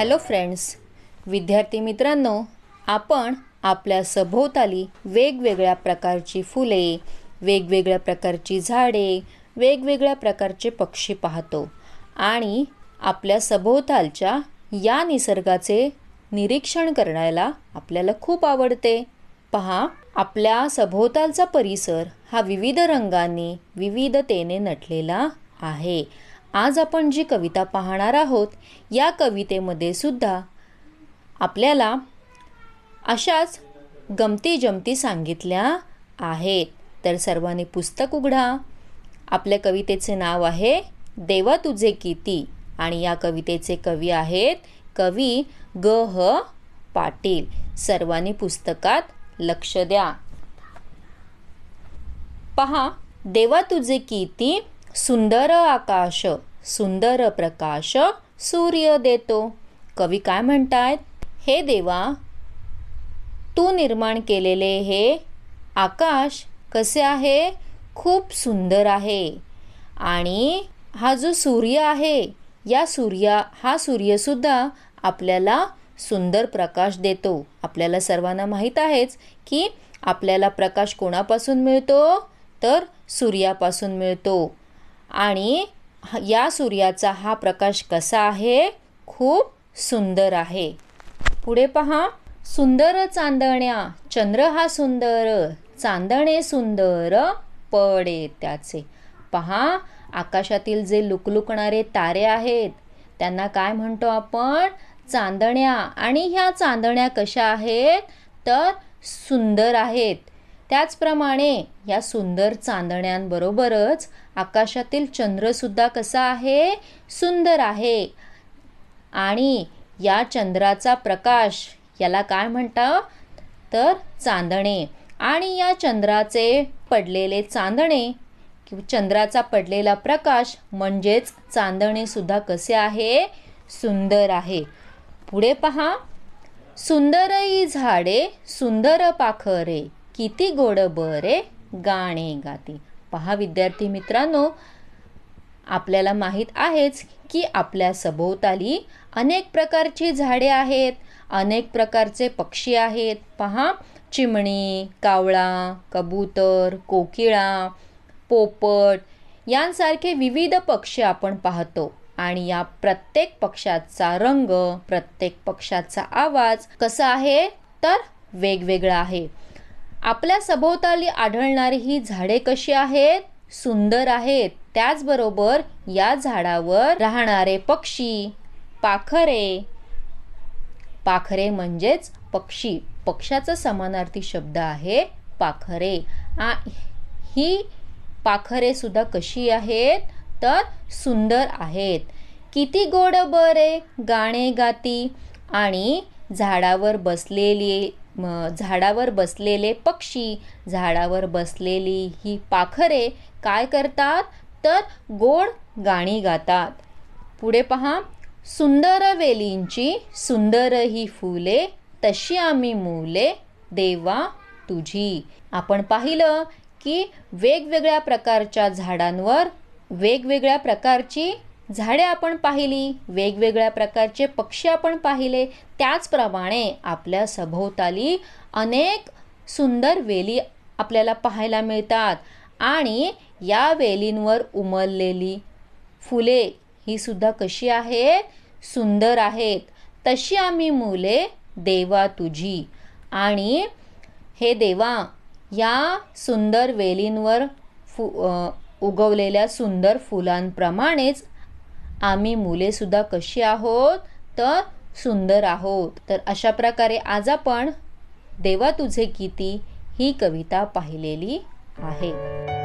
hello friends विद्यार्थी मित्रांनो आपण आपल्या सभोवताली वेगवेगळ्या प्रकारची फुले वेगवेगळ्या प्रकारची झाडे वेगवेगळ्या प्रकारचे पक्षी पाहतो आणि आपल्या सभोवतालच्या या निसर्गाचे निरीक्षण करायला आपल्याला खूप आवडते पहा आपल्या सभोवतालचा परिसर हा विविध रंगांनी विविधतेने नटलेला आहे आज आपण जी कविता पाहणार आहोत या कवितेमध्ये सुद्धा आपल्याला अशाच गमती जमती सांगितल्या आहेत तर सर्वांनी पुस्तक उघडा आपल्या कवितेचे नाव आहे देवा तुझे किती आणि या कवितेचे कवी आहेत कवी ग ह पाटील सर्वांनी पुस्तकात लक्ष द्या पहा देवा तुझे किती सुंदर आकाश सुंदर प्रकाश सूर्य देतो कवी काय म्हणतात हे देवा तू निर्माण केलेले हे आकाश कसे आहे खूप सुंदर आहे आणि हा जो सूर्य आहे या सूर्या हा सूर्यसुद्धा आपल्याला सुंदर प्रकाश देतो आपल्याला सर्वांना माहीत आहेच की आपल्याला प्रकाश कोणापासून मिळतो तर सूर्यापासून मिळतो आणि या सूर्याचा हा प्रकाश कसा आहे खूप सुंदर आहे पुढे पहा सुंदर चांदण्या चंद्र हा सुंदर चांदणे सुंदर पडे त्याचे पहा आकाशातील जे लुकलुकणारे तारे आहेत त्यांना काय म्हणतो आपण चांदण्या आणि ह्या चांदण्या कशा आहेत तर सुंदर आहेत त्याचप्रमाणे या सुंदर चांदण्यांबरोबरच आकाशातील चंद्रसुद्धा कसा आहे सुंदर आहे आणि या चंद्राचा प्रकाश याला काय म्हणतात तर चांदणे आणि या चंद्राचे पडलेले चांदणे चंद्राचा पडलेला प्रकाश म्हणजेच चांदणेसुद्धा कसे आहे सुंदर आहे पुढे पहा सुंदरई झाडे सुंदर पाखरे किती गोड बरे गाणे गाती पहा विद्यार्थी मित्रांनो आपल्याला माहीत आहेच की आपल्या सभोवताली अनेक प्रकारची झाडे आहेत अनेक प्रकारचे पक्षी आहेत पहा चिमणी कावळा कबूतर कोकिळा पोपट यांसारखे विविध पक्षी आपण पाहतो आणि या प्रत्येक पक्षाचा रंग प्रत्येक पक्षाचा आवाज कसा आहे तर वेगवेगळा आहे आपल्या सभोवताली आढळणारी ही झाडे कशी आहेत सुंदर आहेत त्याचबरोबर या झाडावर राहणारे पक्षी पाखरे पाखरे म्हणजेच पक्षी पक्षाचा समानार्थी शब्द आहे पाखरे आ ही पाखरे सुद्धा कशी आहेत तर सुंदर आहेत किती गोड बरे गाणे गाती आणि झाडावर बसलेली झाडावर बसलेले पक्षी झाडावर बसलेली ही पाखरे काय करतात तर गोड गाणी गातात पुढे पहा सुंदर वेलींची सुंदर ही फुले तशी आम्ही मुले देवा तुझी आपण पाहिलं की वेगवेगळ्या प्रकारच्या झाडांवर वेगवेगळ्या प्रकारची झाडे आपण पाहिली वेगवेगळ्या प्रकारचे पक्षी आपण पाहिले त्याचप्रमाणे आपल्या सभोवताली अनेक सुंदर वेली आपल्याला पाहायला मिळतात आणि या वेलींवर उमललेली फुले ही सुद्धा कशी आहेत सुंदर आहेत तशी आम्ही मुले देवा तुझी आणि हे देवा या सुंदर वेलींवर फु उगवलेल्या सुंदर फुलांप्रमाणेच आम्ही मुलेसुद्धा कशी आहोत तर सुंदर आहोत तर अशा प्रकारे आज आपण देवा तुझे किती ही कविता पाहिलेली आहे